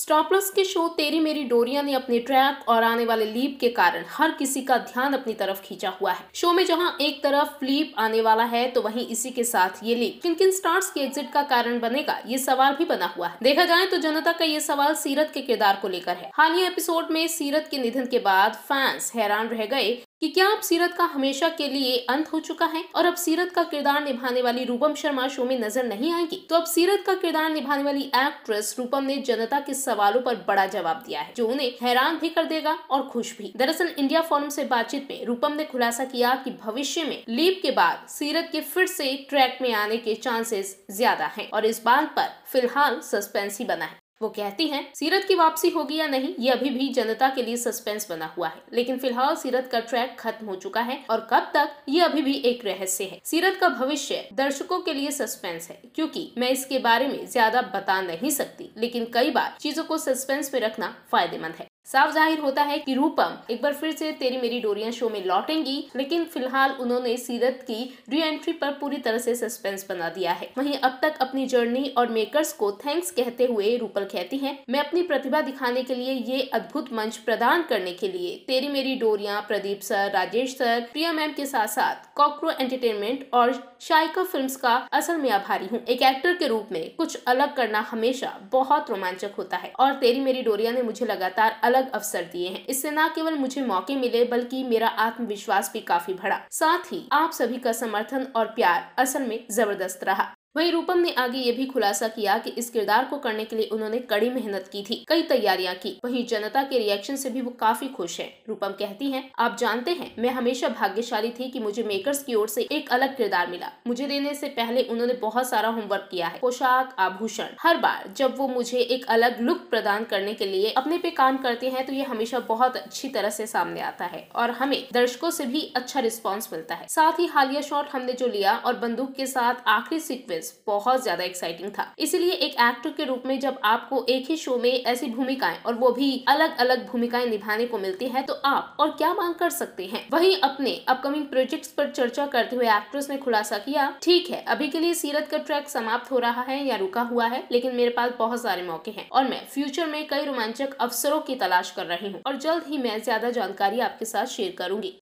Stop loss के show तेरी मेरी डोरिया ने अपने ट्रैक और आने वाले लीप के कारण हर किसी का ध्यान अपनी तरफ खींचा हुआ है शो में जहां एक तरफ लीप आने वाला है तो वहीं इसी के साथ ये लीप किन किन स्टार्स के एग्जिट का कारण बनेगा ये सवाल भी बना हुआ है देखा जाए तो जनता का ये सवाल सीरत के किरदार को लेकर है हालिया एपिसोड में सीरत के निधन के बाद फैंस हैरान रह गए कि क्या अब सीरत का हमेशा के लिए अंत हो चुका है और अब सीरत का किरदार निभाने वाली रूपम शर्मा शो में नजर नहीं आएगी तो अब सीरत का किरदार निभाने वाली एक्ट्रेस रूपम ने जनता के सवालों पर बड़ा जवाब दिया है जो उन्हें हैरान भी कर देगा और खुश भी दरअसल इंडिया फोरम से बातचीत में रूपम ने खुलासा किया कि भविष्य में लीप के बाद सीरत के फिर से ट्रैक में आने के चांसेस ज्यादा है और इस बात पर फिलहाल सस्पेंस ही बना है वो कहती हैं सीरत की वापसी होगी या नहीं ये अभी भी जनता के लिए सस्पेंस बना हुआ है लेकिन फिलहाल सीरत का ट्रैक खत्म हो चुका है और कब तक ये अभी भी एक रहस्य है सीरत का भविष्य दर्शकों के लिए सस्पेंस है क्योंकि मैं इसके बारे में ज्यादा बता नहीं सकती लेकिन कई बार चीजों को सस्पेंस में रखना फायदेमंद है साफ जाहिर होता है कि रूपम एक बार फिर से तेरी मेरी डोरिया शो में लौटेंगी लेकिन फिलहाल उन्होंने सीरत की री एंट्री पर पूरी तरह से सस्पेंस बना दिया है वहीं अब तक अपनी जर्नी और मेकर्स को थैंक्स कहते हुए रूपल कहती हैं मैं अपनी प्रतिभा दिखाने के लिए ये अद्भुत मंच प्रदान करने के लिए तेरी मेरी डोरिया Pradeep sir Rajesh sir Priya ma'am के साथ साथ कॉकरो एंटरटेनमेंट और शायका फिल्म का असल में आभारी हूँ एक एक्टर के रूप में कुछ अलग करना हमेशा बहुत रोमांचक होता है और तेरी मेरी डोरिया ने मुझे लगातार अलग अलग अवसर दिए हैं इससे न केवल मुझे मौके मिले बल्कि मेरा आत्मविश्वास भी काफी बढ़ा साथ ही आप सभी का समर्थन और प्यार असल में जबरदस्त रहा वहीं रूपम ने आगे ये भी खुलासा किया कि इस किरदार को करने के लिए उन्होंने कड़ी मेहनत की थी कई तैयारियां की वहीं जनता के रिएक्शन से भी वो काफी खुश हैं। रूपम कहती हैं, आप जानते हैं मैं हमेशा भाग्यशाली थी कि मुझे मेकर्स की ओर से एक अलग किरदार मिला मुझे देने से पहले उन्होंने बहुत सारा होमवर्क किया है पोशाक आभूषण हर बार जब वो मुझे एक अलग लुक प्रदान करने के लिए अपने पे काम करते हैं तो ये हमेशा बहुत अच्छी तरह से सामने आता है और हमें दर्शकों से भी अच्छा रिस्पॉन्स मिलता है साथ ही हालिया शॉट हमने जो लिया और बंदूक के साथ आखिरी सिक्वेंस एक्सपीरियंस बहुत ज्यादा एक्साइटिंग था इसीलिए एक एक्टर के रूप में जब आपको एक ही शो में ऐसी भूमिकाएं और वो भी अलग अलग भूमिकाएं निभाने को मिलती है तो आप और क्या मांग कर सकते हैं वही अपने अपकमिंग प्रोजेक्ट्स पर चर्चा करते हुए एक्ट्रेस ने खुलासा किया ठीक है अभी के लिए सीरत का ट्रैक समाप्त हो रहा है या रुका हुआ है लेकिन मेरे पास बहुत सारे मौके हैं और मैं फ्यूचर में कई रोमांचक अवसरों की तलाश कर रही हूँ और जल्द ही मैं ज्यादा जानकारी आपके साथ शेयर करूंगी